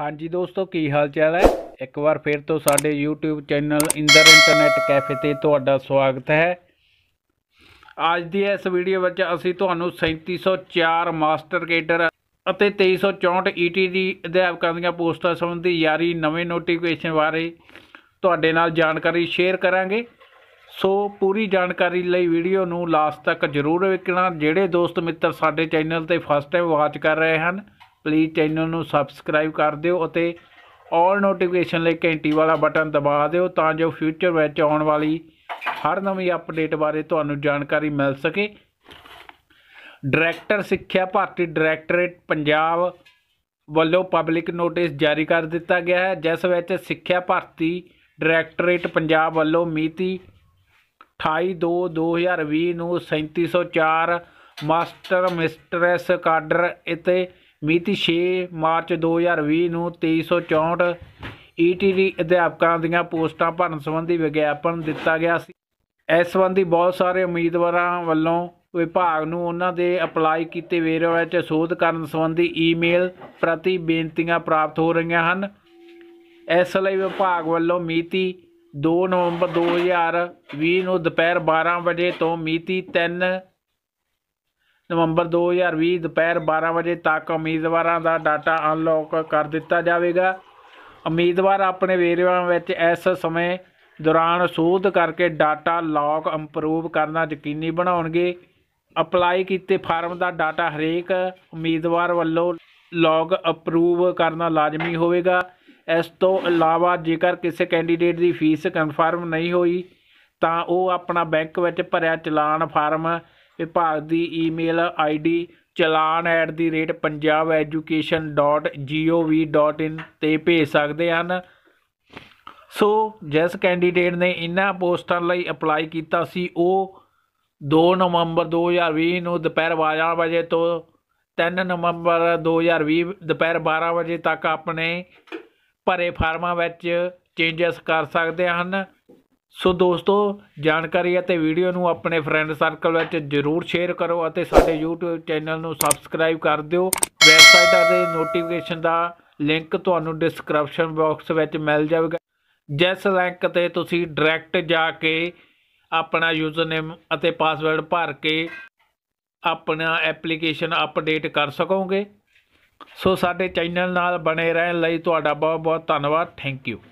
ਹਾਂਜੀ ਦੋਸਤੋ ਕੀ ਹਾਲ ਚਾਲ ਹੈ ਇੱਕ ਵਾਰ ਫਿਰ ਤੋਂ ਸਾਡੇ YouTube channel Inder internet cafe ਤੇ ਤੁਹਾਡਾ ਸਵਾਗਤ ਹੈ ਅੱਜ ਦੀ ਇਸ ਵੀਡੀਓ ਵਿੱਚ ਅਸੀਂ ਤੁਹਾਨੂੰ 3704 ਮਾਸਟਰ ਕੇਡਰ ਅਤੇ 2364 ET ਦੀ ਅਧਿਆਪਕਾਂ ਦੀਆਂ ਪੋਸਟਾਂ ਸੰਬੰਧੀ ਯਾਰੀ ਨਵੇਂ ਨੋਟੀਫਿਕੇਸ਼ਨ ਬਾਰੇ ਤੁਹਾਡੇ ਨਾਲ ਜਾਣਕਾਰੀ ਸ਼ੇਅਰ ਕਰਾਂਗੇ ਸੋ ਪੂਰੀ ਜਾਣਕਾਰੀ ਲਈ ਵੀਡੀਓ ਨੂੰ ਲਾਸਟ ਤੱਕ ਜ਼ਰੂਰ ਵੇਖਣਾ ਜਿਹੜੇ ਦੋਸਤ ਮਿੱਤਰ ਸਾਡੇ ਚੈਨਲ ਤੇ ਫਸਟ ਟਾਈਮ ਵਾਚ ਕਰ ਰਹੇ ਹਨ ਪਲੀਜ਼ ਚੈਨਲ ਨੂੰ ਸਬਸਕ੍ਰਾਈਬ ਕਰ ਦਿਓ ਅਤੇ ਆਲ ਨੋਟੀਫਿਕੇਸ਼ਨ ਲਈ ਘੰਟੀ ਵਾਲਾ ਬਟਨ ਦਬਾ ਦਿਓ ਤਾਂ ਜੋ ਫਿਊਚਰ ਵਿੱਚ ਆਉਣ ਵਾਲੀ ਹਰ ਨਵੀਂ ਅਪਡੇਟ ਬਾਰੇ ਤੁਹਾਨੂੰ ਜਾਣਕਾਰੀ ਮਿਲ ਸਕੇ ਡਾਇਰੈਕਟਰ ਸਿੱਖਿਆ ਭਾਰਤੀ ਡਾਇਰੈਕਟੋਰੇਟ ਪੰਜਾਬ ਵੱਲੋਂ ਪਬਲਿਕ ਨੋਟਿਸ ਜਾਰੀ ਕਰ ਦਿੱਤਾ ਗਿਆ ਹੈ ਜਿਸ ਵਿੱਚ ਸਿੱਖਿਆ ਭਾਰਤੀ ਡਾਇਰੈਕਟੋਰੇਟ ਪੰਜਾਬ ਵੱਲੋਂ ਮਿਤੀ 28/2/2020 ਨੂੰ 3704 ਮਾਸਟਰ ਮਿਸਟਰੈਸ ਕਾਡਰ ਅਤੇ ਮਿਤੀ 6 ਮਾਰਚ 2020 ਨੂੰ 2364 ਈਟੀਡੀ ਅਧਿਆਪਕਾਂ ਦੀਆਂ ਪੋਸਟਾਂ ਭਰਨ ਸੰਬੰਧੀ ਵਿਗਿਆਪਨ ਦਿੱਤਾ ਗਿਆ ਸੀ ਇਸ ਸੰਬੰਧੀ ਬਹੁਤ ਸਾਰੇ ਉਮੀਦਵਾਰਾਂ ਵੱਲੋਂ ਵਿਭਾਗ ਨੂੰ ਉਹਨਾਂ ਦੇ ਅਪਲਾਈ ਕੀਤੇ ਵੇਰਵੇ ਵਿੱਚ ਸੋਧ ਕਰਨ ਸੰਬੰਧੀ ਈਮੇਲ ਪ੍ਰਤੀ ਬੇਨਤੀਆਂ ਪ੍ਰਾਪਤ ਹੋ ਰਹੀਆਂ ਹਨ ਇਸ ਲਈ ਵਿਭਾਗ ਵੱਲੋਂ ਮਿਤੀ 2 ਨਵੰਬਰ 2020 ਨੂੰ ਦੁਪਹਿਰ 12 ਵਜੇ ਤੋਂ ਮਿਤੀ 3 ਨਵੰਬਰ 2020 ਦੁਪਹਿਰ 12 ਵਜੇ ਤੱਕ ਉਮੀਦਵਾਰਾਂ ਦਾ ਡਾਟਾ ਅਨਲੌਕ ਕਰ ਦਿੱਤਾ ਜਾਵੇਗਾ ਉਮੀਦਵਾਰ ਆਪਣੇ ਵੇਰਵਿਆਂ ਵਿੱਚ ਇਸ ਸਮੇਂ ਦੌਰਾਨ ਸੋਧ ਕਰਕੇ ਡਾਟਾ ਲੌਕ ਇੰਪਰੂਵ ਕਰਨਾ ਯਕੀਨੀ ਬਣਾਉਣਗੇ ਅਪਲਾਈ ਕੀਤੇ ਫਾਰਮ ਦਾ ਡਾਟਾ ਹਰੇਕ ਉਮੀਦਵਾਰ ਵੱਲੋਂ ਲੌਗ ਅਪਰੂਵ ਕਰਨਾ ਲਾਜ਼ਮੀ ਹੋਵੇਗਾ ਇਸ ਤੋਂ ਇਲਾਵਾ ਜੇਕਰ ਕਿਸੇ ਕੈਂਡੀਡੇਟ ਦੀ ਫੀਸ ਕਨਫਰਮ ਨਹੀਂ ਹੋਈ ਤਾਂ ਉਹ ਆਪਣਾ ਬੈਂਕ ਵਿੱਚ ਭਰਿਆ ਚਲਾਨ ਫਾਰਮ ਵਿਭਾਗ ਦੀ ਈਮੇਲ ਆਈਡੀ chalan@punjabeducation.gov.in 'ਤੇ ਭੇਜ ਸਕਦੇ ਹਨ ਸੋ ਜਿਸ ਕੈਂਡੀਡੇਟ ਨੇ ਇਨ੍ਹਾਂ ਪੋਸਟਾਂ ਲਈ ਅਪਲਾਈ ਕੀਤਾ ਸੀ ਉਹ 2 ਨਵੰਬਰ 2020 ਨੂੰ ਦੁਪਹਿਰ 12 ਵਜੇ ਤੋਂ 3 ਨਵੰਬਰ 2020 ਦੁਪਹਿਰ 12 ਵਜੇ ਤੱਕ ਆਪਣੇ ਭਰੇ ਫਾਰਮਾਂ ਵਿੱਚ ਚੇਂਜਸ ਕਰ ਸਕਦੇ ਹਨ ਸੋ ਦੋਸਤੋ ਜਾਣਕਾਰੀ ਅਤੇ ਵੀਡੀਓ ਨੂੰ ਆਪਣੇ ਫਰੈਂਡ ਸਰਕਲ ਵਿੱਚ ਜ਼ਰੂਰ ਸ਼ੇਅਰ ਕਰੋ ਅਤੇ ਸਾਡੇ YouTube ਚੈਨਲ ਨੂੰ ਸਬਸਕ੍ਰਾਈਬ ਕਰ ਦਿਓ ਵੈਬਸਾਈਟਾਂ ਦੇ ਨੋਟੀਫਿਕੇਸ਼ਨ ਦਾ ਲਿੰਕ ਤੁਹਾਨੂੰ ਡਿਸਕ੍ਰਿਪਸ਼ਨ ਬਾਕਸ ਵਿੱਚ ਮਿਲ ਜਾਵੇਗਾ ਜਿਸ ਲਿੰਕ ਤੇ ਤੁਸੀਂ ਡਾਇਰੈਕਟ ਜਾ ਕੇ ਆਪਣਾ ਯੂਜ਼ਰ ਨੇਮ ਅਤੇ ਪਾਸਵਰਡ ਭਰ ਕੇ ਆਪਣਾ ਐਪਲੀਕੇਸ਼ਨ ਅਪਡੇਟ ਕਰ ਸਕੋਗੇ ਸੋ ਸਾਡੇ ਚੈਨਲ ਨਾਲ ਬਣੇ ਰਹਿਣ ਲਈ ਤੁਹਾਡਾ ਬਹੁਤ ਬਹੁਤ ਧੰਨਵਾਦ ਥੈਂਕ ਯੂ